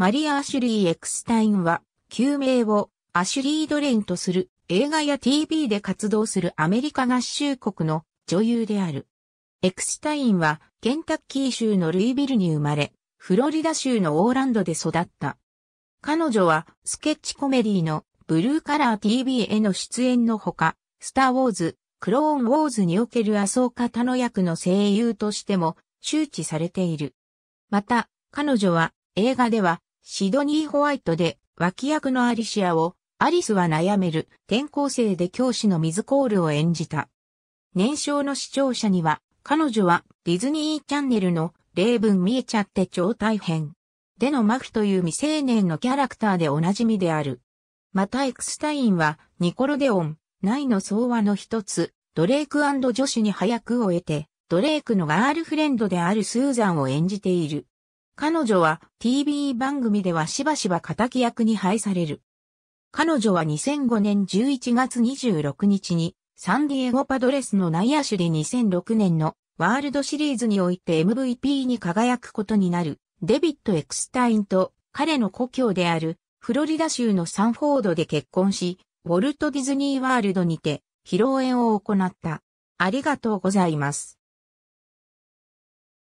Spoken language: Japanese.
マリア・アシュリー・エクスタインは、旧名をアシュリー・ドレインとする映画や TV で活動するアメリカ合衆国の女優である。エクスタインは、ケンタッキー州のルイビルに生まれ、フロリダ州のオーランドで育った。彼女は、スケッチコメディのブルーカラー TV への出演のほか、スター・ウォーズ、クローン・ウォーズにおける麻生方の役の声優としても周知されている。また、彼女は映画ではシドニー・ホワイトで脇役のアリシアを、アリスは悩める転校生で教師のミズコールを演じた。年少の視聴者には、彼女はディズニーチャンネルの例文見えちゃって超大変。でのマフという未成年のキャラクターでおなじみである。またエクスタインはニコロデオン、内の総話の一つ、ドレイク女子に早くを得て、ドレイクのガールフレンドであるスーザンを演じている。彼女は TV 番組ではしばしば仇役に配される。彼女は2005年11月26日にサンディエゴパドレスの内野手で2006年のワールドシリーズにおいて MVP に輝くことになるデビッド・エクスタインと彼の故郷であるフロリダ州のサンフォードで結婚し、ウォルト・ディズニー・ワールドにて披露宴を行った。ありがとうございます。